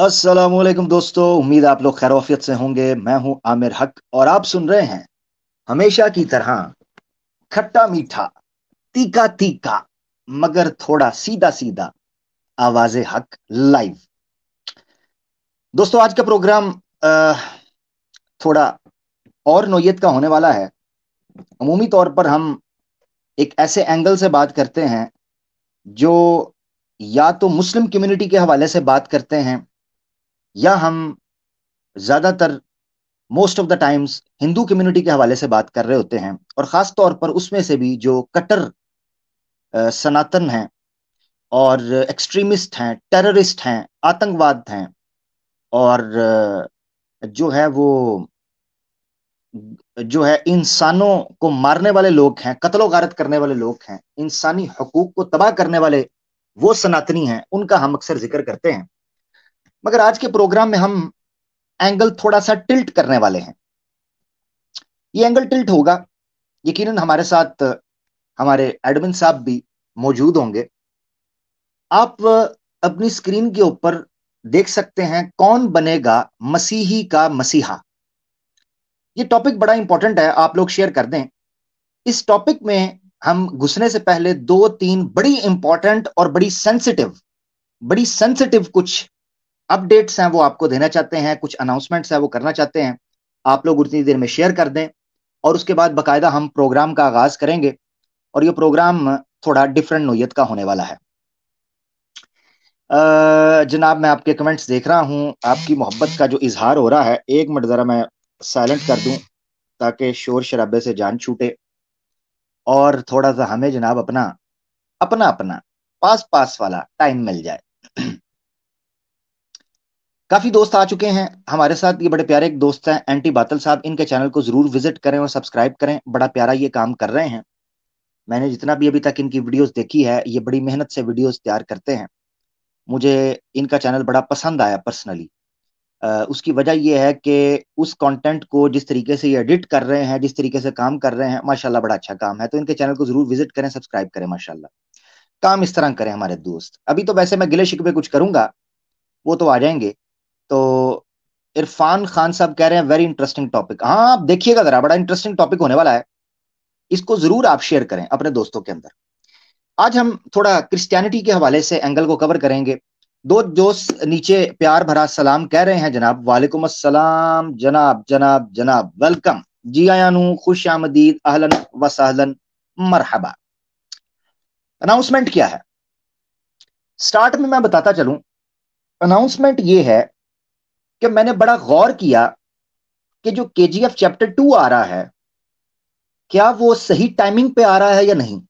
असलम दोस्तों उम्मीद आप लोग खैरोफियत से होंगे मैं हूं आमिर हक और आप सुन रहे हैं हमेशा की तरह खट्टा मीठा तीखा तीखा मगर थोड़ा सीधा सीधा आवाज हक लाइव दोस्तों आज का प्रोग्राम थोड़ा और नोयत का होने वाला है अमूमी तौर पर हम एक ऐसे एंगल से बात करते हैं जो या तो मुस्लिम कम्युनिटी के हवाले से बात करते हैं या हम ज़्यादातर most of the times Hindu community के हवाले से बात कर रहे होते हैं और ख़ास तौर पर उसमें से भी जो कट्टर सनातन हैं और एक्सट्रीमिस्ट हैं टेररिस्ट हैं आतंकवाद हैं और जो है वो जो है इंसानों को मारने वाले लोग हैं कत्लो गारत करने वाले लोग हैं इंसानी हकूक को तबाह करने वाले वो सनातनी हैं उनका हम अक्सर जिक्र करते हैं मगर आज के प्रोग्राम में हम एंगल थोड़ा सा टिल्ट करने वाले हैं ये एंगल टिल्ट होगा यकीनन हमारे साथ हमारे एडमिन साहब भी मौजूद होंगे आप अपनी स्क्रीन के ऊपर देख सकते हैं कौन बनेगा मसीही का मसीहा ये टॉपिक बड़ा इंपॉर्टेंट है आप लोग शेयर कर दें इस टॉपिक में हम घुसने से पहले दो तीन बड़ी इंपॉर्टेंट और बड़ी सेंसिटिव बड़ी सेंसिटिव कुछ अपडेट्स हैं वो आपको देना चाहते हैं कुछ अनाउंसमेंट्स हैं वो करना चाहते हैं आप लोग उतनी देर में शेयर कर दें और उसके बाद बाकायदा हम प्रोग्राम का आगाज करेंगे और ये प्रोग्राम थोड़ा डिफरेंट नोयत का होने वाला है जनाब मैं आपके कमेंट्स देख रहा हूँ आपकी मोहब्बत का जो इजहार हो रहा है एक मिनट ज़रा मैं साइलेंट कर दूँ ताकि शोर शराबे से जान छूटे और थोड़ा सा हमें जनाब अपना अपना अपना पास पास वाला टाइम मिल जाए काफी दोस्त आ चुके हैं हमारे साथ ये बड़े प्यारे एक दोस्त हैं एंटी बातल साहब इनके चैनल को जरूर विजिट करें और सब्सक्राइब करें बड़ा प्यारा ये काम कर रहे हैं मैंने जितना भी अभी तक इनकी वीडियोस देखी है ये बड़ी मेहनत से वीडियोस तैयार करते हैं मुझे इनका चैनल बड़ा पसंद आया पर्सनली उसकी वजह यह है कि उस कंटेंट को जिस तरीके से ये एडिट कर रहे हैं जिस तरीके से काम कर रहे हैं माशाल्लाह बड़ा अच्छा काम है तो इनके चैनल को जरूर विजिट करें सब्सक्राइब करें माशाल्लाह काम इस तरह करें हमारे दोस्त अभी तो वैसे मैं गिले शिकवे कुछ करूंगा वो तो आ जाएंगे तो इरफान खान साहब कह रहे हैं वेरी इंटरेस्टिंग टॉपिक हाँ आप देखिएगा जरा बड़ा इंटरेस्टिंग टॉपिक होने वाला है इसको जरूर आप शेयर करें अपने दोस्तों के अंदर आज हम थोड़ा क्रिस्टानिटी के हवाले से एंगल को कवर करेंगे दो दोस्त नीचे प्यार भरा सलाम कह रहे हैं जनाब वालेकुम असलम जनाब जनाब जनाब वेलकम जी आयानू खुश आमदीद अहलन वसहलन मरहबा अनाउंसमेंट क्या है स्टार्ट में मैं बताता चलूं अनाउंसमेंट ये है कि मैंने बड़ा गौर किया कि जो के जी एफ चैप्टर टू आ रहा है क्या वो सही टाइमिंग पे आ रहा है या नहीं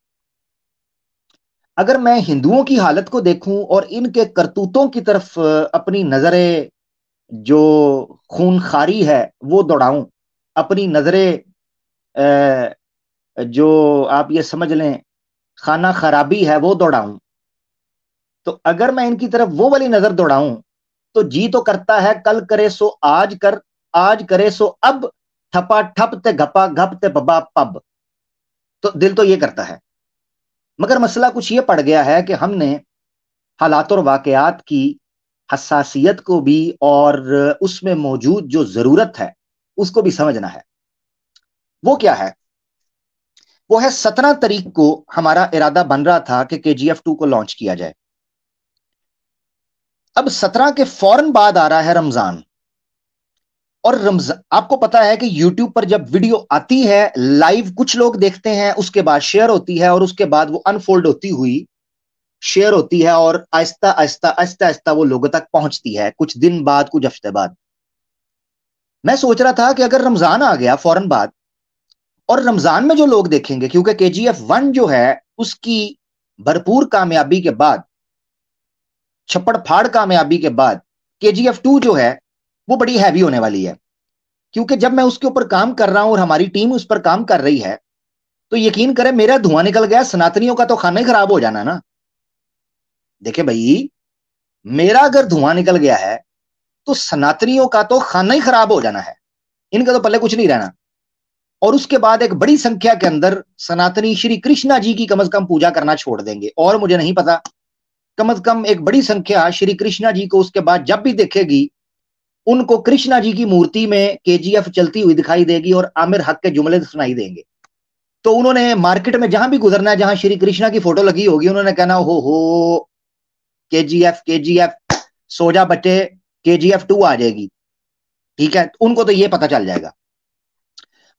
अगर मैं हिंदुओं की हालत को देखूं और इनके करतूतों की तरफ अपनी नजरें जो खून खारी है वो दौड़ाऊं अपनी नजरें जो आप ये समझ लें खाना खराबी है वो दौड़ाऊं तो अगर मैं इनकी तरफ वो वाली नजर दौड़ाऊं तो जी तो करता है कल करे सो आज कर आज करे सो अब थपा ठप ते घपा घप ते बबा पब तो दिल तो ये करता है मगर मसला कुछ ये पड़ गया है कि हमने हालात और वाकयात की हसासियत को भी और उसमें मौजूद जो जरूरत है उसको भी समझना है वो क्या है वो है सत्रह तारीख को हमारा इरादा बन रहा था कि के जी एफ टू को लॉन्च किया जाए अब सत्रह के फौरन बाद आ रहा है रमजान और रमजान आपको पता है कि यूट्यूब पर जब वीडियो आती है लाइव कुछ लोग देखते हैं उसके बाद शेयर होती है और उसके बाद वो अनफोल्ड होती हुई शेयर होती है और आहिस्ता आहिस्ता आहिस्ता आहिस्ता वो लोगों तक पहुंचती है कुछ दिन बाद कुछ हफ्ते बाद मैं सोच रहा था कि अगर रमजान आ गया फौरन बाद और रमजान में जो लोग देखेंगे क्योंकि के जी एफ वन जो है उसकी भरपूर कामयाबी के बाद छप्पड़ फाड़ कामयाबी के बाद के जी एफ टू जो है वो बड़ी हैवी होने वाली है क्योंकि जब मैं उसके ऊपर काम कर रहा हूं और हमारी टीम उस पर काम कर रही है तो यकीन करें मेरा धुआं निकल गया सनातनियों का तो खाना ही खराब हो जाना ना देखे भाई मेरा अगर धुआं निकल गया है तो सनातनियों का तो खाना ही खराब हो जाना है इनका तो पहले कुछ नहीं रहना और उसके बाद एक बड़ी संख्या के अंदर सनातनी श्री कृष्णा जी की कम से कम पूजा करना छोड़ देंगे और मुझे नहीं पता कम से कम एक बड़ी संख्या श्री कृष्णा जी को उसके बाद जब भी देखेगी उनको कृष्णा जी की मूर्ति में के चलती हुई दिखाई देगी और आमिर हक के जुमले सुनाई देंगे तो उन्होंने मार्केट में जहां भी गुजरना है जहां श्री कृष्णा की फोटो लगी होगी उन्होंने कहना हो हो के जी एफ के जी एफ सोजा बटे के जी एफ टू आ जाएगी ठीक है उनको तो ये पता चल जाएगा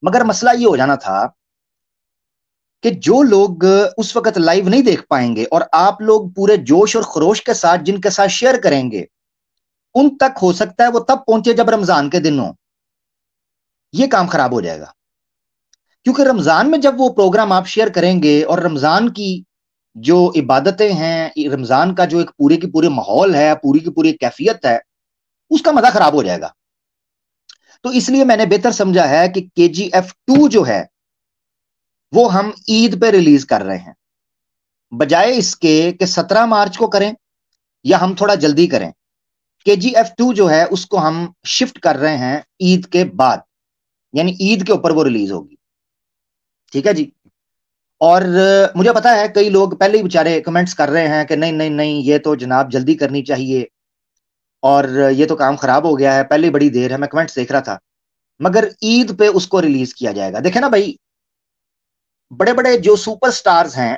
मगर मसला ये हो जाना था कि जो लोग उस वक्त लाइव नहीं देख पाएंगे और आप लोग पूरे जोश और खरोश के साथ जिनके साथ शेयर करेंगे उन तक हो सकता है वो तब पहुंचे जब रमजान के दिन हो ये काम खराब हो जाएगा क्योंकि रमजान में जब वो प्रोग्राम आप शेयर करेंगे और रमजान की जो इबादतें हैं रमजान का जो एक पूरे की पूरे माहौल है पूरी की पूरी कैफियत है उसका मजा खराब हो जाएगा तो इसलिए मैंने बेहतर समझा है कि के जी एफ टू जो है वो हम ईद पे रिलीज कर रहे हैं बजाय इसके कि 17 मार्च को करें या हम थोड़ा जल्दी करें के जी एफ टू जो है उसको हम शिफ्ट कर रहे हैं ईद के बाद यानी ईद के ऊपर वो रिलीज होगी ठीक है जी और मुझे पता है कई लोग पहले ही बेचारे कमेंट्स कर रहे हैं कि नहीं नहीं नहीं ये तो जनाब जल्दी करनी चाहिए और ये तो काम खराब हो गया है पहले बड़ी देर है मैं कमेंट्स देख रहा था मगर ईद पे उसको रिलीज किया जाएगा देखे ना भाई बड़े बड़े जो सुपरस्टार्स हैं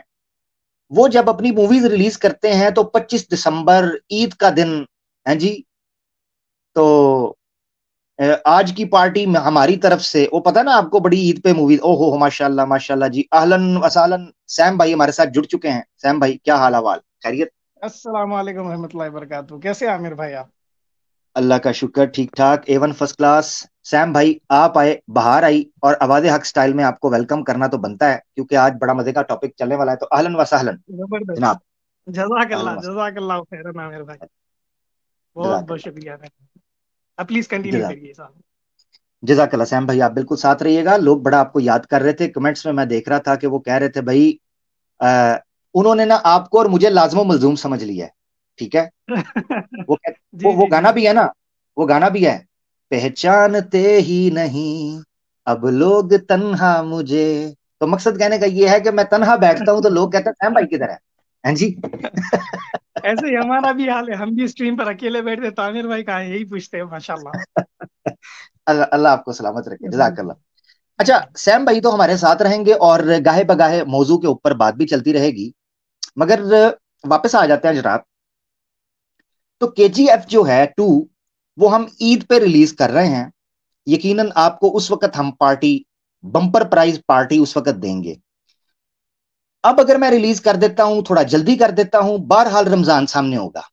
वो जब अपनी मूवीज रिलीज करते हैं तो 25 दिसंबर ईद का दिन है जी तो आज की पार्टी हमारी तरफ से वो पता ना आपको बड़ी ईद पे मूवी ओहो माशाल्लाह माशाल्लाह जी आहलन वसालन सैम भाई हमारे साथ जुड़ चुके हैं सैम भाई क्या हाल हवाल खैरियत अस्सलाम कैसे आमिर भाई आप अल्लाह का शुक्र ठीक ठाक एवन फर्स्ट क्लास सैम भाई आप आए बाहर आई और आवाज हक स्टाइल में आपको वेलकम करना तो बनता है क्योंकि आज बड़ा मजे का टॉपिक चलने वाला है तो अहलन वसहलन जनाब भाई बहुत बहुत शुक्रिया आप जजाकल्ला सैम भाई आप बिल्कुल साथ रहिएगा लोग बड़ा आपको याद कर रहे थे कमेंट्स में मैं देख रहा था कि वो कह रहे थे भाई उन्होंने ना आपको और मुझे लाजमो मलजूम समझ लिया है ठीक है वो, वो गाना भी है ना वो गाना भी है पहचानते ही नहीं अब लोग तन्हा मुझे तो मकसद कहने का ये है कि मैं तन्हा बैठता हूँ तो लोग कहते हैं भाई किधर है हैं जी ऐसे ही हमारा भी हाल है हम भी स्ट्रीम पर अकेले बैठते तामिर भाई कहा यही पूछते हैं माशाल्लाह अल्लाह आपको सलामत रखे जजाकल्ला अच्छा सैम भाई तो हमारे साथ रहेंगे और गाहे बगाहे मौजू के ऊपर बात भी चलती रहेगी मगर वापस आ जाते हैं जनाब तो के जो है टू वो हम ईद पे रिलीज कर रहे हैं यकीनन आपको उस वक्त हम पार्टी बम्पर प्राइज पार्टी उस वक्त देंगे अब अगर मैं रिलीज कर देता हूं थोड़ा जल्दी कर देता हूं बहरहाल रमजान सामने होगा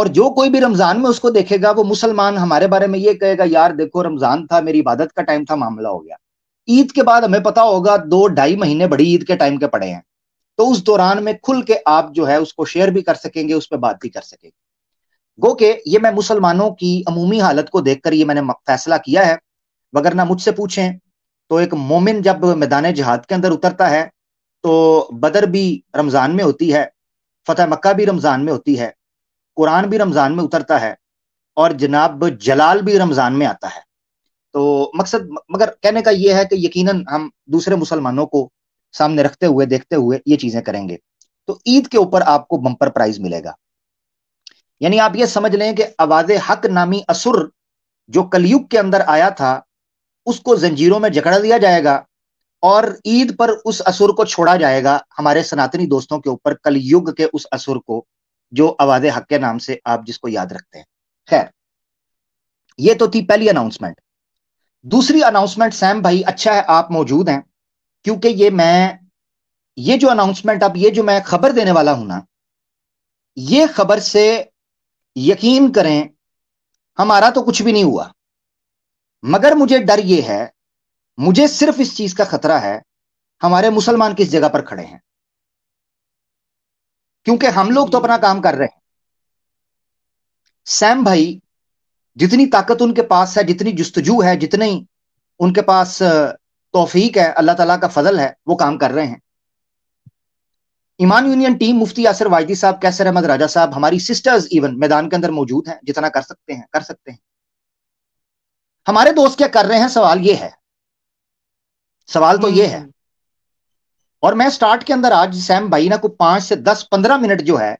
और जो कोई भी रमजान में उसको देखेगा वो मुसलमान हमारे बारे में ये कहेगा यार देखो रमजान था मेरी इबादत का टाइम था मामला हो गया ईद के बाद हमें पता होगा दो ढाई महीने बड़ी ईद के टाइम के पड़े हैं तो उस दौरान में खुल के आप जो है उसको शेयर भी कर सकेंगे उस पर बात भी कर सकेंगे गो के ये मैं मुसलमानों की अमूमी हालत को देखकर ये मैंने फैसला किया है वगरना मुझसे पूछें तो एक मोमिन जब मैदान जहाद के अंदर उतरता है तो बदर भी रमज़ान में होती है फतेह मक्का भी रमज़ान में होती है कुरान भी रमज़ान में उतरता है और जनाब जलाल भी रमज़ान में आता है तो मकसद मगर कहने का ये है कि यकीनन हम दूसरे मुसलमानों को सामने रखते हुए देखते हुए ये चीज़ें करेंगे तो ईद के ऊपर आपको बम्पर प्राइज मिलेगा यानी आप ये समझ लें कि आवाज हक नामी असुर जो कलयुग के अंदर आया था उसको जंजीरों में जकड़ा दिया जाएगा और ईद पर उस असुर को छोड़ा जाएगा हमारे सनातनी दोस्तों के ऊपर कलयुग के उस असुर को जो आवाज हक के नाम से आप जिसको याद रखते हैं खैर ये तो थी पहली अनाउंसमेंट दूसरी अनाउंसमेंट सैम भाई अच्छा है आप मौजूद हैं क्योंकि ये मैं ये जो अनाउंसमेंट अब ये जो मैं खबर देने वाला हूं ना ये खबर से यकीन करें हमारा तो कुछ भी नहीं हुआ मगर मुझे डर ये है मुझे सिर्फ इस चीज का खतरा है हमारे मुसलमान किस जगह पर खड़े हैं क्योंकि हम लोग तो अपना काम कर रहे हैं सैम भाई जितनी ताकत उनके पास है जितनी जुस्तजू है जितनी उनके पास तोफीक है अल्लाह तला का फजल है वो काम कर रहे हैं ईमान यूनियन टीम मुफ्ती यासर वाजदी साहब कैसर अहमद राजा साहब हमारी सिस्टर्स इवन मैदान के अंदर मौजूद हैं जितना कर सकते हैं कर सकते हैं हमारे दोस्त क्या कर रहे हैं सवाल ये है सवाल तो ये है हम्म। और मैं स्टार्ट के अंदर आज सैम भाई ना को पांच से दस पंद्रह मिनट जो है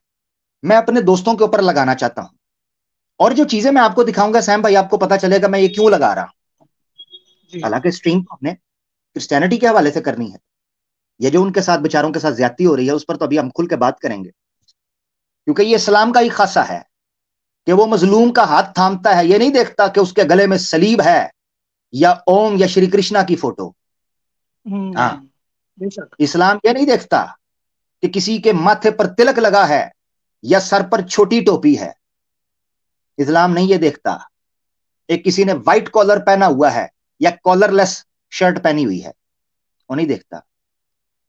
मैं अपने दोस्तों के ऊपर लगाना चाहता हूं और जो चीजें मैं आपको दिखाऊंगा सैम भाई आपको पता चलेगा मैं ये क्यों लगा रहा हालांकि स्ट्रीम हमने क्रिस्टैनिटी के हवाले से करनी है ये जो उनके साथ बेचारों के साथ ज्यादा हो रही है उस पर तो अभी हम खुल के बात करेंगे क्योंकि ये इस्लाम का ही खासा है कि वो मजलूम का हाथ थामता है ये नहीं देखता कि उसके गले में सलीब है या ओम या श्री कृष्णा की फोटो हम्म, हम्म, हाँ इस्लाम ये नहीं देखता कि किसी के माथे पर तिलक लगा है या सर पर छोटी टोपी है इस्लाम नहीं ये देखता एक किसी ने व्हाइट कॉलर पहना हुआ है या कॉलरलेस शर्ट पहनी हुई है वो नहीं देखता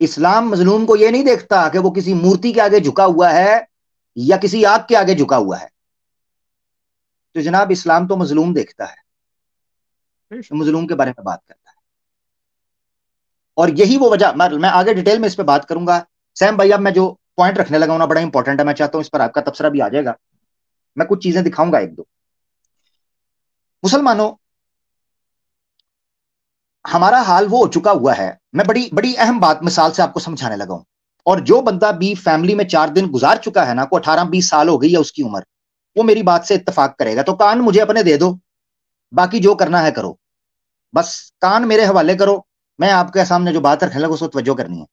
इस्लाम मजलूम को यह नहीं देखता कि वो किसी मूर्ति के आगे झुका हुआ है या किसी आग के आगे झुका हुआ है तो जनाब इस्लाम तो मजलूम देखता है तो मजलूम के बारे में बात करता है और यही वो वजह मैं, आगे डिटेल में इस पर बात करूंगा सैम भाई अब मैं जो पॉइंट रखने लगा हूं बड़ा इंपॉर्टेंट है मैं चाहता हूं इस पर आपका तबसरा भी आ जाएगा मैं कुछ चीजें दिखाऊंगा एक दो मुसलमानों हमारा हाल वो हो चुका हुआ है मैं बड़ी बड़ी अहम बात मिसाल से आपको समझाने लगा हूं और जो बंदा भी फैमिली में चार दिन गुजार चुका है ना को अठारह बीस साल हो गई है उसकी उम्र वो मेरी बात से इतफाक करेगा तो कान मुझे अपने दे दो बाकी जो करना है करो बस कान मेरे हवाले करो मैं आपके सामने जो बात रखने लगा उसको तवज्जो करनी है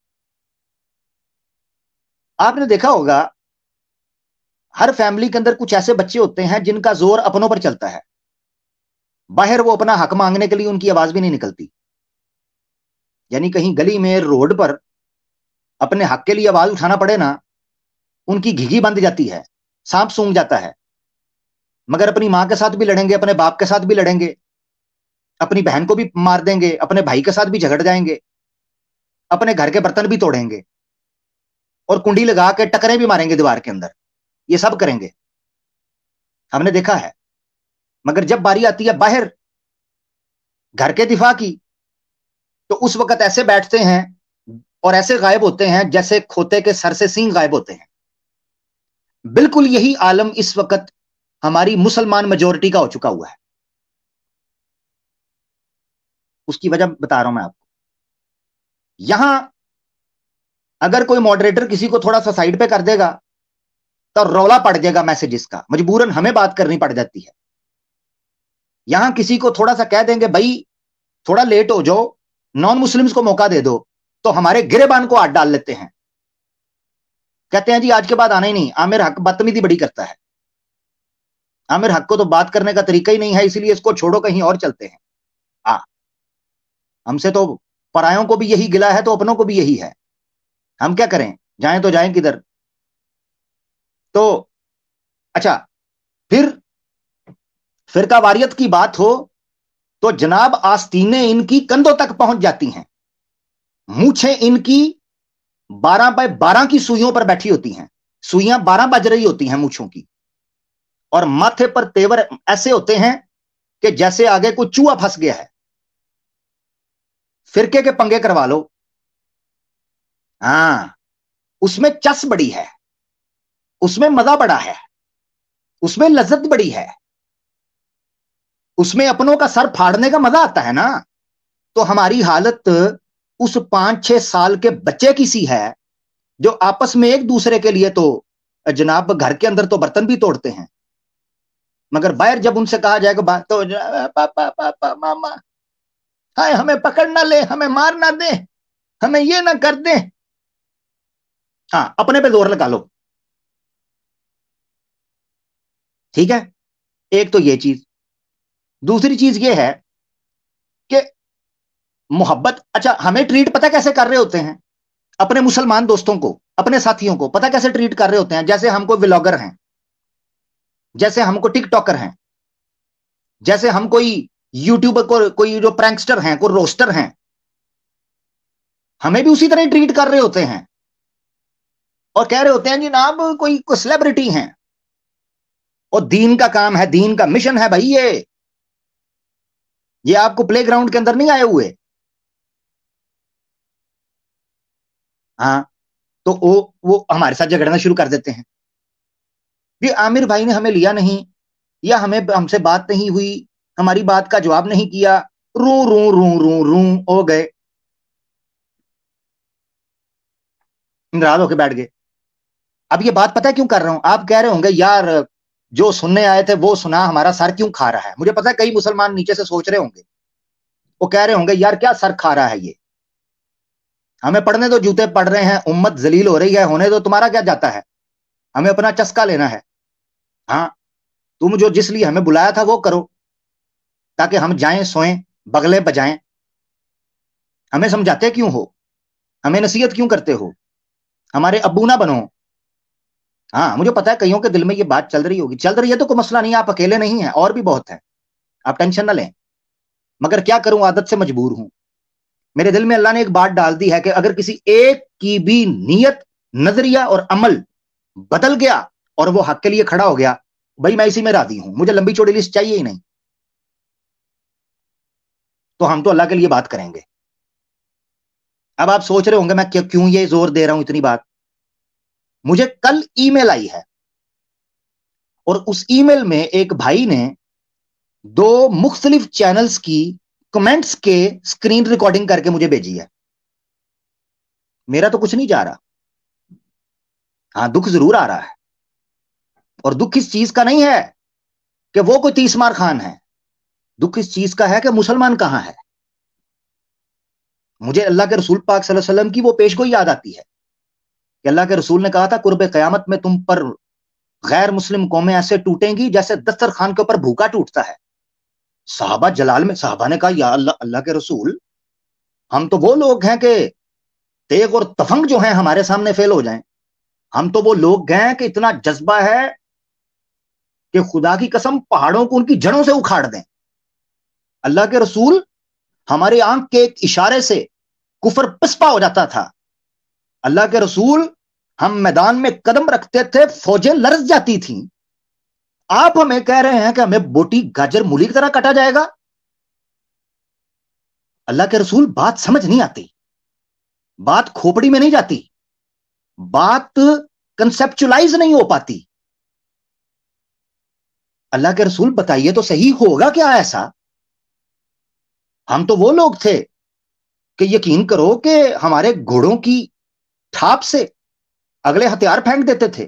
आपने देखा होगा हर फैमिली के अंदर कुछ ऐसे बच्चे होते हैं जिनका जोर अपनों पर चलता है बाहर वो अपना हक मांगने के लिए उनकी आवाज भी नहीं निकलती यानी कहीं गली में रोड पर अपने हक के लिए आवाज उठाना पड़े ना उनकी घिघी बंद जाती है सांप सूंघ जाता है मगर अपनी माँ के साथ भी लड़ेंगे अपने बाप के साथ भी लड़ेंगे अपनी बहन को भी मार देंगे अपने भाई के साथ भी झगड़ जाएंगे अपने घर के बर्तन भी तोड़ेंगे और कुंडी लगा के टकरे भी मारेंगे दीवार के अंदर ये सब करेंगे हमने देखा है मगर जब बारी आती है बाहर घर के दिफा की तो उस वक्त ऐसे बैठते हैं और ऐसे गायब होते हैं जैसे खोते के सर से सिंह गायब होते हैं बिल्कुल यही आलम इस वक्त हमारी मुसलमान मेजोरिटी का हो चुका हुआ है उसकी वजह बता रहा हूं मैं आपको यहां अगर कोई मॉडरेटर किसी को थोड़ा सा साइड पे कर देगा तो रौला पड़ जाएगा मैसेजेस का मजबूरन हमें बात करनी पड़ जाती है यहां किसी को थोड़ा सा कह देंगे भाई थोड़ा लेट हो जाओ नॉन मुस्लिम्स को मौका दे दो तो हमारे गिरेबान को हाथ डाल लेते हैं कहते हैं जी आज के बाद आना ही नहीं आमिर हक बदतमीजी बड़ी करता है आमिर हक को तो बात करने का तरीका ही नहीं है इसीलिए इसको छोड़ो कहीं और चलते हैं आ हमसे तो परायों को भी यही गिला है तो अपनों को भी यही है हम क्या करें जाएं तो जाएं किधर तो अच्छा फिर फिर का वारियत की बात हो तो जनाब आस्तीने इनकी कंधों तक पहुंच जाती हैं मूछे इनकी बारह बाय बारह की सुइयों पर बैठी होती हैं सुइयां बारह बज रही होती हैं मूछों की और माथे पर तेवर ऐसे होते हैं कि जैसे आगे कोई चूहा फंस गया है फिरके के पंगे करवा लो हाँ उसमें चस बड़ी है उसमें मजा बड़ा है उसमें लज्जत बड़ी है उसमें अपनों का सर फाड़ने का मजा आता है ना तो हमारी हालत उस पांच छह साल के बच्चे की सी है जो आपस में एक दूसरे के लिए तो जनाब घर के अंदर तो बर्तन भी तोड़ते हैं मगर बाहर जब उनसे कहा जाएगा तो पापा पापा मामा हाय हमें पकड़ ना ले हमें मार ना दे हमें ये ना कर दे हाँ अपने पे जोर लगा लो ठीक है एक तो ये चीज दूसरी चीज ये है कि मोहब्बत अच्छा हमें ट्रीट पता कैसे कर रहे होते हैं अपने मुसलमान दोस्तों को अपने साथियों को पता कैसे ट्रीट कर रहे होते हैं जैसे हमको व्लॉगर हैं जैसे हमको टिकटॉकर हैं जैसे हम कोई यूट्यूबर को कोई जो प्रैंकस्टर हैं कोई रोस्टर हैं हमें भी उसी तरह ट्रीट कर रहे होते हैं और कह रहे होते हैं जनाब कोई, कोई सेलिब्रिटी हैं और दीन का काम है दीन का मिशन है भाई ये ये आपको प्ले ग्राउंड के अंदर नहीं आए हुए हाँ तो वो वो हमारे साथ झगड़ना शुरू कर देते हैं ये आमिर भाई ने हमें लिया नहीं या हमें हमसे बात नहीं हुई हमारी बात का जवाब नहीं किया रू रू रू रू रू हो गए नाराज होके बैठ गए अब ये बात पता है क्यों कर रहा हूं आप कह रहे होंगे यार जो सुनने आए थे वो सुना हमारा सर क्यों खा रहा है मुझे पता है कई मुसलमान नीचे से सोच रहे होंगे वो कह रहे होंगे यार क्या सर खा रहा है ये हमें पढ़ने तो जूते पड़ रहे हैं उम्मत जलील हो रही है होने तो तुम्हारा क्या जाता है हमें अपना चस्का लेना है हाँ तुम जो जिस लिए हमें बुलाया था वो करो ताकि हम जाएं सोएं बगले बजाएं हमें समझाते क्यों हो हमें नसीहत क्यों करते हो हमारे अबू ना बनो हाँ मुझे पता है कईयों के दिल में ये बात चल रही होगी चल रही है तो कोई मसला नहीं आप अकेले नहीं है और भी बहुत है आप टेंशन ना लें मगर क्या करूं आदत से मजबूर हूं मेरे दिल में अल्लाह ने एक बात डाल दी है कि अगर किसी एक की भी नीयत नजरिया और अमल बदल गया और वो हक के लिए खड़ा हो गया भाई मैं इसी में राजी हूं मुझे लंबी चौड़ी लिस्ट चाहिए ही नहीं तो हम तो अल्लाह के लिए बात करेंगे अब आप सोच रहे होंगे मैं क्यों ये जोर दे रहा हूं इतनी बात मुझे कल ईमेल आई है और उस ईमेल में एक भाई ने दो मुख्तलिफ चैनल्स की कमेंट्स के स्क्रीन रिकॉर्डिंग करके मुझे भेजी है मेरा तो कुछ नहीं जा रहा हाँ दुख जरूर आ रहा है और दुख इस चीज का नहीं है कि वो कोई तीसमार खान है दुख इस चीज का है कि मुसलमान कहां है मुझे अल्लाह के रसूल पाक सल्लल्लाहु अलैहि वसल्लम की वो पेश गोई याद आती है कि अल्लाह के रसूल ने कहा था कुर्ब क्यामत में तुम पर गैर मुस्लिम कौमें ऐसे टूटेंगी जैसे दस्तर खान के ऊपर भूखा टूटता है साहबा जलाल में साहबा ने कहा या अल्लाह अल्ला के रसूल हम तो वो लोग हैं कि तेग और तफंग जो है हमारे सामने फेल हो जाए हम तो वो लोग हैं कि इतना जज्बा है कि खुदा की कसम पहाड़ों को उनकी जड़ों से उखाड़ दें अल्लाह के रसूल हमारी आंख के एक इशारे से कुफर पिस्पा हो जाता था अल्लाह के रसूल हम मैदान में कदम रखते थे फौजें लरस जाती थी आप हमें कह रहे हैं कि हमें बोटी गाजर मूली की तरह काटा जाएगा अल्लाह के रसूल बात समझ नहीं आती बात खोपड़ी में नहीं जाती बात कंसेप्चुलाइज नहीं हो पाती अल्लाह के रसूल बताइए तो सही होगा क्या ऐसा हम तो वो लोग थे कि यकीन करो कि हमारे घोड़ों की थाप से अगले हथियार फेंक देते थे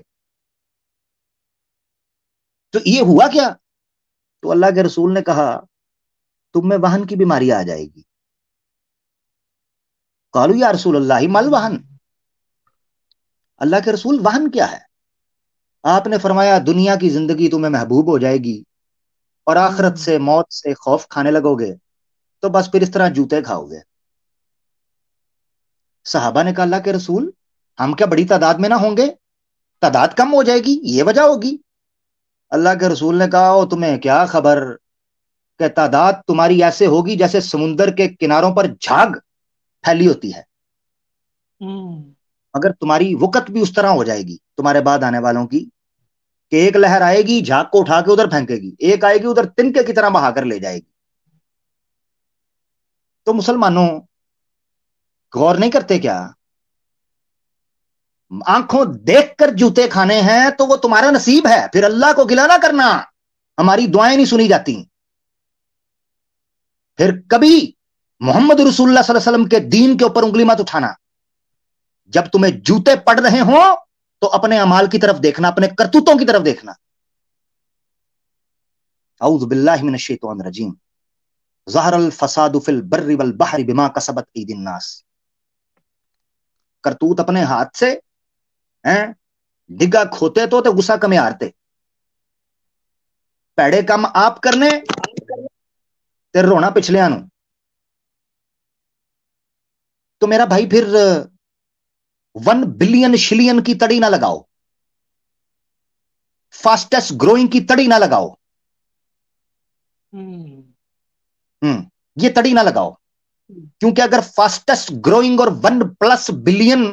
तो ये हुआ क्या तो अल्लाह के रसूल ने कहा तुम में वाहन की बीमारी आ जाएगी कालू या रसूल अल्लाह मल वाहन अल्लाह के रसूल वाहन क्या है आपने फरमाया दुनिया की जिंदगी तुम्हें महबूब हो जाएगी और आखरत से मौत से खौफ खाने लगोगे तो बस फिर इस तरह जूते खाओगे साहबा ने कहा अल्लाह के रसूल हम क्या बड़ी तादाद में ना होंगे तादाद कम हो जाएगी ये वजह होगी अल्लाह के रसूल ने कहा ओ तुम्हें क्या खबर कि तादाद तुम्हारी ऐसे होगी जैसे समुंदर के किनारों पर झाग फैली होती है हम्म। मगर तुम्हारी वक़्त भी उस तरह हो जाएगी तुम्हारे बाद आने वालों की कि एक लहर आएगी झाग को उठा के उधर फेंकेगी एक आएगी उधर तिनके की तरह बहाकर ले जाएगी तो मुसलमानों गौर नहीं करते क्या आंखों देखकर जूते खाने हैं तो वो तुम्हारा नसीब है फिर अल्लाह को गिला ना करना हमारी दुआएं नहीं सुनी जाती फिर कभी मोहम्मद रसूलुल्लाह सल्लल्लाहु अलैहि वसल्लम के दीन के ऊपर उंगली मत उठाना जब तुम्हें जूते पड़ रहे हो तो अपने अमाल की तरफ देखना अपने करतूतों की तरफ देखना रजीम बर्री वल बहरी बिमा कसबत ईदिन करतूत अपने हाथ से हैं डिगा खोते तो ते तो गुस्सा कमे हारते ਭੈੜੇ काम आप करने ते रोना ਪਿਛਲਿਆਂ तो मेरा भाई फिर वन बिलियन शिलियन की तड़ी ना लगाओ फास्टेस्ट ग्रोइंग की तड़ी ना लगाओ हम्म, हम्म ये तड़ी ना लगाओ हम्म। क्योंकि अगर फास्टेस्ट ग्रोइंग और वन प्लस बिलियन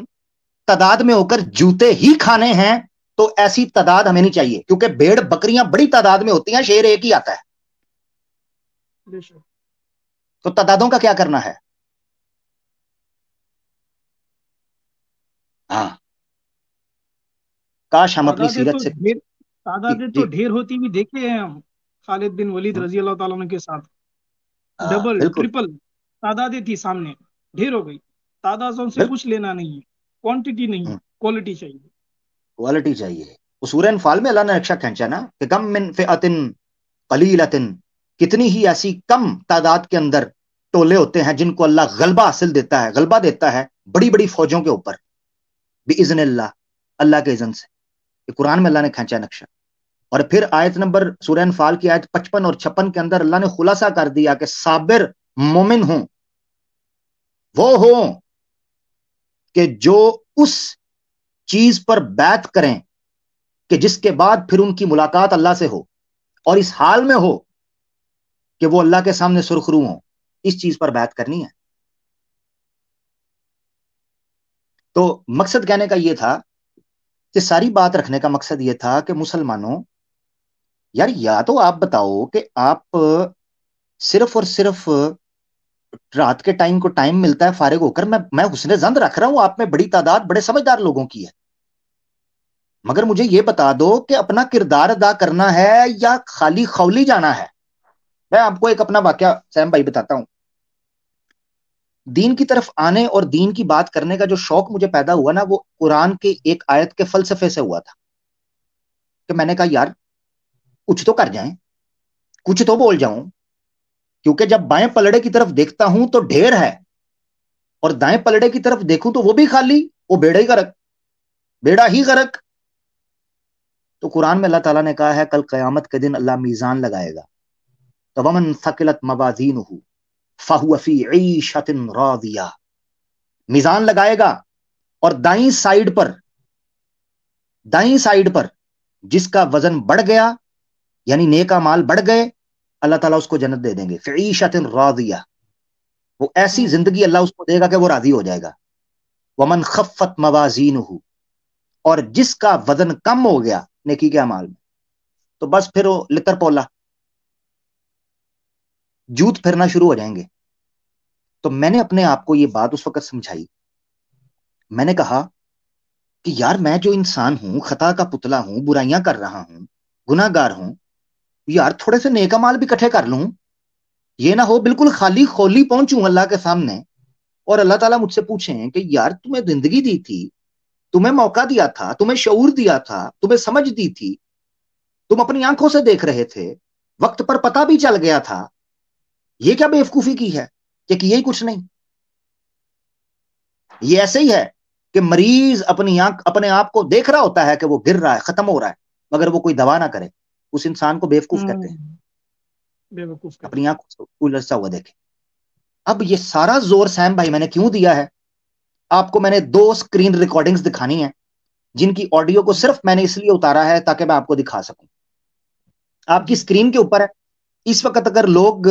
तादाद में होकर जूते ही खाने हैं तो ऐसी तादाद हमें नहीं चाहिए क्योंकि भेड़ बकरियां बड़ी तादाद में होती हैं शेर एक ही आता है तो तादादों का क्या करना है हाँ काश हम अपनी सीरत तो से तो ढेर होती भी देखे हैं हम खालिद बिन वलीद रजी अल्लाह ताला के साथ हाँ, डबल ट्रिपल तादादें थी सामने ढेर हो गई तादादों से कुछ लेना नहीं है क्वांटिटी नहीं क्वालिटी हम्म। चाहिए क्वालिटी चाहिए उसूर फाल में अल्लाह ने नक्शा खींचा ना कि कम मिन फ़िअतिन कलीलतिन कितनी ही ऐसी कम तादाद के अंदर टोले होते हैं जिनको अल्लाह गलबा हासिल देता है गलबा देता है बड़ी बड़ी फौजों के ऊपर बिजन अल्लाह अल्लाह के इजन से ये कुरान में अल्लाह ने खींचा नक्शा और फिर आयत नंबर सूर्य फाल की आयत पचपन और छप्पन के अंदर अल्लाह ने खुलासा कर दिया कि साबिर मोमिन हों वो हो कि जो उस चीज पर बैत करें कि जिसके बाद फिर उनकी मुलाकात अल्लाह से हो और इस हाल में हो कि वो अल्लाह के सामने सुरखरू हो इस चीज पर बैत करनी है तो मकसद कहने का ये था कि सारी बात रखने का मकसद ये था कि मुसलमानों यार या तो आप बताओ कि आप सिर्फ और सिर्फ रात के टाइम को टाइम मिलता है फारिग होकर मैं मैं हुसन जंद रख रहा हूं आप में बड़ी तादाद बड़े समझदार लोगों की है मगर मुझे ये बता दो कि अपना किरदार अदा करना है या खाली खौली जाना है मैं आपको एक अपना वाक्य सैम भाई बताता हूं दीन की तरफ आने और दीन की बात करने का जो शौक मुझे पैदा हुआ ना वो कुरान के एक आयत के फलसफे से हुआ था कि मैंने कहा यार कुछ तो कर जाए कुछ तो बोल जाऊं क्योंकि जब बाएं पलड़े की तरफ देखता हूं तो ढेर है और दाएं पलड़े की तरफ देखूं तो वो भी खाली वो बेड़ा ही गरक बेड़ा ही गरक तो कुरान में अल्लाह ताला ने कहा है कल कयामत के दिन अल्लाह मीजान लगाएगा तो वमन सकलत मवाजीन फाहुअफी ईशतिन रादिया मीजान लगाएगा और दाई साइड पर दाई साइड पर जिसका वजन बढ़ गया यानी नेका माल बढ़ गए अल्लाह ताला उसको जन्नत दे देंगे फ़ीशत राजिया वो ऐसी जिंदगी अल्लाह उसको देगा कि वो राजी हो जाएगा वमन खफ़त मवाजीन और जिसका वजन कम हो गया नेकी के अमाल में तो बस फिर वो लितर पोला जूत फिरना शुरू हो जाएंगे तो मैंने अपने आप को ये बात उस वक्त समझाई मैंने कहा कि यार मैं जो इंसान हूं खता का पुतला हूं बुराइयां कर रहा हूं गुनाहगार हूं यार थोड़े से नेका माल भी इकट्ठे कर लूं ये ना हो बिल्कुल खाली खोली पहुंचू अल्लाह के सामने और अल्लाह ताला मुझसे पूछे कि यार तुम्हें जिंदगी दी थी तुम्हें मौका दिया था तुम्हें शऊर दिया था तुम्हें समझ दी थी तुम अपनी आंखों से देख रहे थे वक्त पर पता भी चल गया था ये क्या बेवकूफी की है कि किए ही कुछ नहीं ये ऐसे ही है कि मरीज अपनी आंख अपने आप को देख रहा होता है कि वो गिर रहा है खत्म हो रहा है मगर वो कोई दवा ना करे उस इंसान को बेवकूफ हम्म, कहते हैं बेवकूफ अपनी आंखों उलझता हुआ देखे अब ये सारा जोर सैम भाई मैंने क्यों दिया है आपको मैंने दो स्क्रीन रिकॉर्डिंग्स दिखानी है जिनकी ऑडियो को सिर्फ मैंने इसलिए उतारा है ताकि मैं आपको दिखा सकूं आपकी स्क्रीन के ऊपर है इस वक्त अगर लोग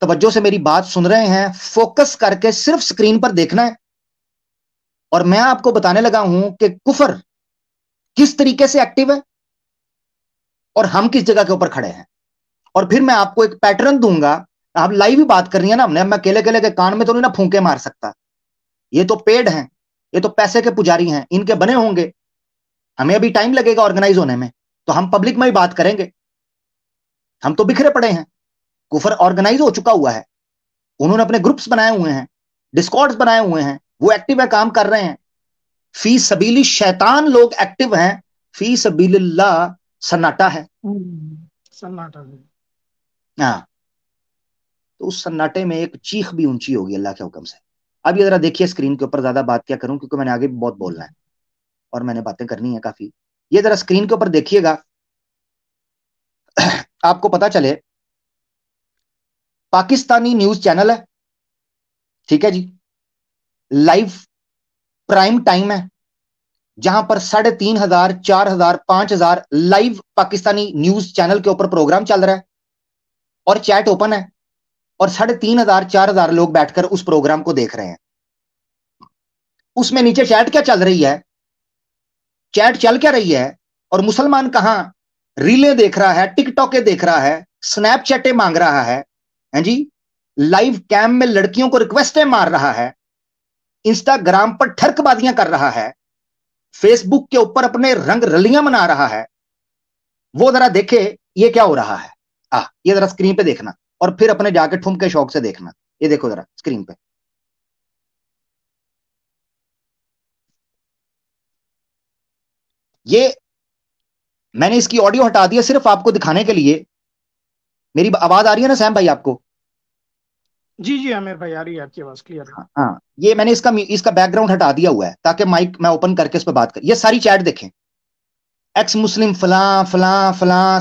तवज्जो से मेरी बात सुन रहे हैं फोकस करके सिर्फ स्क्रीन पर देखना है और मैं आपको बताने लगा हूं कि कुफर किस तरीके से एक्टिव है और हम किस जगह के ऊपर खड़े हैं और फिर मैं आपको एक पैटर्न दूंगा आप लाइव ही बात कर रही है ना हमने मैं केले केले के कान में तो नहीं ना फूके मार सकता ये तो पेड़ हैं ये तो पैसे के पुजारी हैं इनके बने होंगे हमें अभी टाइम लगेगा ऑर्गेनाइज होने में तो हम पब्लिक में ही बात करेंगे हम तो बिखरे पड़े हैं कुफर ऑर्गेनाइज हो चुका हुआ है उन्होंने अपने ग्रुप्स बनाए हुए हैं डिस्कॉर्ड्स बनाए हुए हैं वो एक्टिव है काम कर रहे हैं फी सबीली शैतान लोग एक्टिव हैं फी सबील्ला सन्नाटा है हम्म, सन्नाटा है हाँ तो उस सन्नाटे में एक चीख भी ऊंची होगी अल्लाह के हुक्म से अब ये जरा देखिए स्क्रीन के ऊपर ज्यादा बात क्या करूं क्योंकि मैंने आगे बहुत बोलना है और मैंने बातें करनी है काफी ये जरा स्क्रीन के ऊपर देखिएगा आपको पता चले पाकिस्तानी न्यूज चैनल है ठीक है जी लाइव प्राइम टाइम है जहां पर साढ़े तीन हजार चार हजार पांच हजार लाइव पाकिस्तानी न्यूज चैनल के ऊपर प्रोग्राम चल रहा है और चैट ओपन है और साढ़े तीन हजार चार हजार लोग बैठकर उस प्रोग्राम को देख रहे हैं उसमें नीचे चैट क्या चल रही है चैट चल क्या रही है और मुसलमान कहां रीलें देख रहा है टिकटॉके देख रहा है स्नैपचैटे मांग रहा है हैं जी लाइव कैम में लड़कियों को रिक्वेस्टें मार रहा है इंस्टाग्राम पर ठर्कबाजियां कर रहा है फेसबुक के ऊपर अपने रंग रलियां मना रहा है वो जरा देखे ये क्या हो रहा है आ ये जरा स्क्रीन पे देखना और फिर अपने जाके ठुमके शौक से देखना ये देखो जरा स्क्रीन पे ये मैंने इसकी ऑडियो हटा दिया सिर्फ आपको दिखाने के लिए मेरी आवाज आ रही है ना सैम भाई आपको जी जी आमिर भाई आ रही है आपकी आवाज क्लियर हाँ, हाँ ये मैंने इसका इसका बैकग्राउंड हटा दिया हुआ है ताकि माइक मैं ओपन करके इस पर बात कर ये सारी चैट देखें एक्स मुस्लिम फला फला फला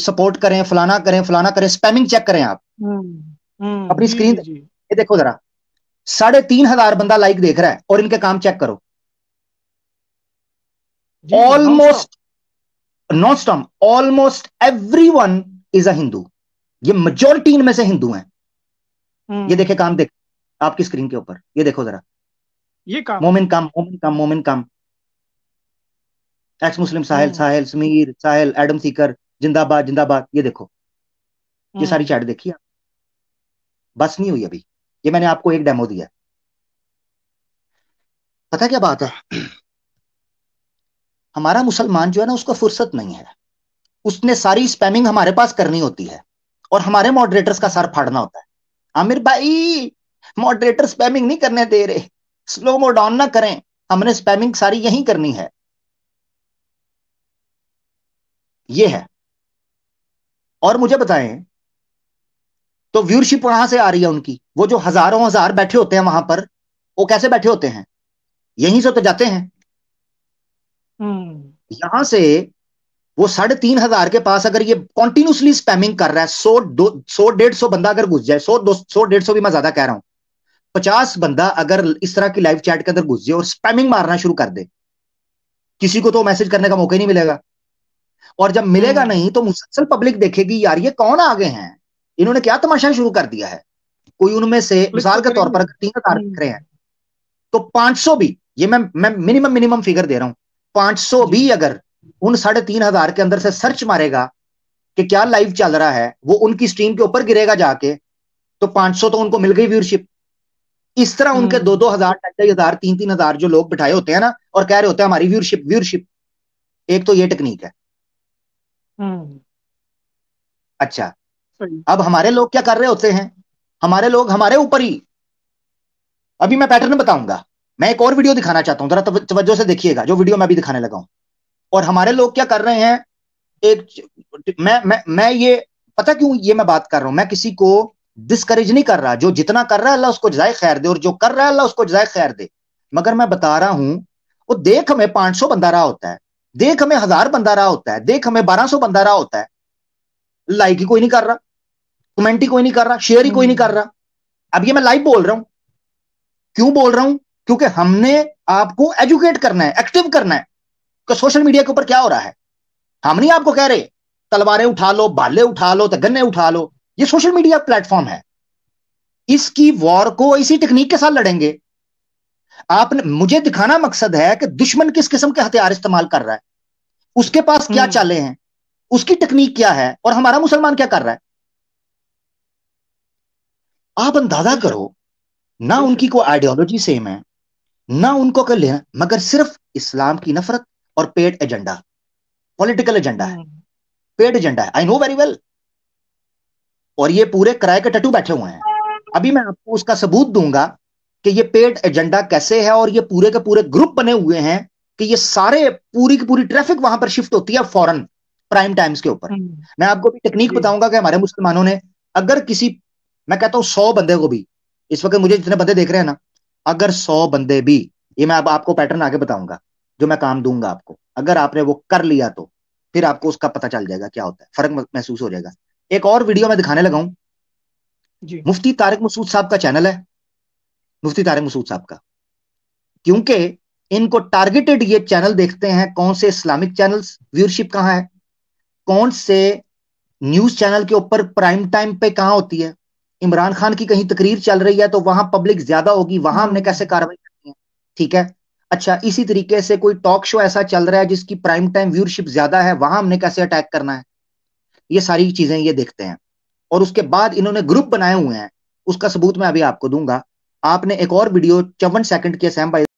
सपोर्ट करें फलाना करें फलाना करें स्पैमिंग चेक करें आप हम्म, हम्म, अपनी स्क्रीन ये देखो जरा साढ़े तीन हजार बंदा लाइक देख रहा है और इनके काम चेक करो ऑलमोस्ट नॉट स्टॉम almost everyone is a Hindu ये मेजोरिटी इनमें से हिंदू हैं ये देखे काम देख आपकी स्क्रीन के ऊपर ये देखो जरा ये काम मोमिन काम मोमिन काम मोमिन काम एक्स मुस्लिम साहिल हम्म। साहिल समीर साहिल एडम सीकर जिंदाबाद जिंदाबाद ये देखो ये हम्म। सारी चैट देखी आप बस नहीं हुई अभी ये मैंने आपको एक डेमो दिया पता क्या बात है हमारा मुसलमान जो है ना उसको फुर्सत नहीं है उसने सारी स्पैमिंग हमारे पास करनी होती है और हमारे मॉडरेटर्स का सर फाड़ना होता है आमिर भाई मॉडरेटर स्पैमिंग नहीं करने दे रहे स्लो मोड ऑन ना करें हमने स्पैमिंग सारी यही करनी है ये है और मुझे बताएं तो व्यूरशिप वहां से आ रही है उनकी वो जो हजारों हजार बैठे होते हैं वहां पर वो कैसे बैठे होते हैं यहीं से तो जाते हैं हम्म। यहां से वो साढ़े तीन हजार के पास अगर ये कॉन्टिन्यूसली स्पैमिंग कर रहा है सौ दो सौ डेढ़ सौ बंदा अगर घुस जाए सौ दो सौ डेढ़ सौ भी मैं ज्यादा कह रहा हूं पचास बंदा अगर इस तरह की लाइव चैट के अंदर घुस जाए और स्पैमिंग मारना शुरू कर दे किसी को तो मैसेज करने का मौका ही नहीं मिलेगा और जब मिलेगा हम्म। नहीं तो मुसलसल पब्लिक देखेगी यार ये कौन आगे हैं इन्होंने क्या तमाशा शुरू कर दिया है कोई उनमें से मिसाल के तो तौर पर तीन हजार दिख हम्म। रहे हैं तो 500 भी ये मैं मैं मिनिमम मिनिमम फिगर दे रहा हूं 500 भी अगर उन साढ़े तीन हजार के अंदर से सर्च मारेगा कि क्या लाइव चल रहा है वो उनकी स्ट्रीम के ऊपर गिरेगा जाके तो 500 तो उनको मिल गई व्यूअरशिप इस तरह उनके हम्म। दो दो हजार ढाई ढाई हजार तीन तीन हजार जो लोग बिठाए होते हैं ना और कह रहे होते हैं हमारी व्यूरशिप व्यूरशिप एक तो ये टेक्निक है हम्म। अच्छा अब हमारे लोग क्या कर रहे होते हैं हमारे लोग हमारे ऊपर ही अभी मैं पैटर्न बताऊंगा मैं एक और वीडियो दिखाना चाहता हूं जरा तवज्जो से देखिएगा जो वीडियो मैं अभी दिखाने लगा हूं और हमारे लोग क्या कर रहे हैं एक मैं मैं मैं ये पता क्यों ये मैं बात कर रहा हूं मैं किसी को डिस्करेज नहीं कर रहा जो जितना कर रहा है अल्लाह उसको जजाय खैर दे और जो कर रहा है अल्लाह उसको जजाय खैर दे मगर मैं बता रहा हूं वो देख हमें पांच सौ बंदा रहा होता है देख हमें हजार बंदा रहा होता है देख हमें बारह सौ बंदा रहा होता है लाइक ही कोई नहीं कर रहा कमेंट ही कोई नहीं कर रहा शेयर ही कोई नहीं कर रहा अब ये मैं लाइव बोल रहा हूं क्यों बोल रहा हूं क्योंकि हमने आपको एजुकेट करना है एक्टिव करना है कि सोशल मीडिया के ऊपर क्या हो रहा है हम नहीं आपको कह रहे तलवारें उठा लो बाले उठा लो तो गन्ने उठा लो ये सोशल मीडिया प्लेटफॉर्म है इसकी वॉर को इसी टेक्निक के साथ लड़ेंगे आपने मुझे दिखाना मकसद है कि दुश्मन किस किस्म के हथियार इस्तेमाल कर रहा है उसके पास क्या हम्म। चाले हैं उसकी टेक्निक क्या है और हमारा मुसलमान क्या कर रहा है आप अंदाजा करो ना उनकी कोई आइडियोलॉजी सेम है ना उनको कर लेना मगर सिर्फ इस्लाम की नफरत और पेड एजेंडा पॉलिटिकल एजेंडा है पेड हम्म। एजेंडा है आई नो वेरी वेल और ये पूरे किराए के टटू बैठे हुए हैं अभी मैं आपको उसका सबूत दूंगा कि ये पेड एजेंडा कैसे है और ये पूरे के पूरे ग्रुप बने हुए हैं कि ये सारे पूरी की पूरी ट्रैफिक वहां पर शिफ्ट होती है फॉरन प्राइम टाइम्स के ऊपर हम्म। मैं आपको भी टेक्निक बताऊंगा कि हमारे मुसलमानों ने अगर किसी मैं कहता हूं सौ बंदे को भी इस वक्त मुझे जितने बंदे देख रहे हैं ना अगर सौ बंदे भी ये मैं अब आपको पैटर्न आगे बताऊंगा जो मैं काम दूंगा आपको अगर आपने वो कर लिया तो फिर आपको उसका पता चल जाएगा क्या होता है फर्क महसूस हो जाएगा एक और वीडियो मैं दिखाने लगा हूँ मुफ्ती तारिक मसूद साहब का चैनल है मुफ्ती तारिक मसूद साहब का क्योंकि इनको टारगेटेड ये चैनल देखते हैं कौन से इस्लामिक चैनल्स व्यूअरशिप कहाँ है कौन से न्यूज चैनल के ऊपर प्राइम टाइम पे कहाँ होती है इमरान खान की कहीं तकरीर चल रही है तो वहां पब्लिक ज्यादा होगी वहां हमने कैसे कार्रवाई करनी है ठीक है अच्छा इसी तरीके से कोई टॉक शो ऐसा चल रहा है जिसकी प्राइम टाइम व्यूअरशिप ज्यादा है वहां हमने कैसे अटैक करना है ये सारी चीजें ये देखते हैं और उसके बाद इन्होंने ग्रुप बनाए हुए हैं उसका सबूत मैं अभी आपको दूंगा आपने एक और वीडियो चौवन सेकंड की असैम